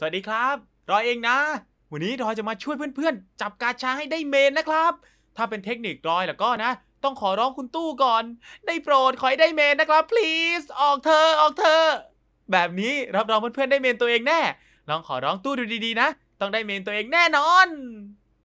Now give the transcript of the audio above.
สวัสดีครับรอยเองนะ วันนี้รอยจะมาช่วยเพื่อนๆ จับกาชาให้ได้เมนนะครับ ถ้าเป็นเทคนิครอยแล้วก็นะ ต้องขอร้องคุณตู้ก่อน ได้โปรดขอให้ได้เมนนะครับ please ออกเธอออกเธอแบบนี้รับรองเพื่อนๆได้เมนตัวเองแน่ลองขอร้องตู้ดูดีๆนะ ต้องได้เมนตัวเองแน่นอน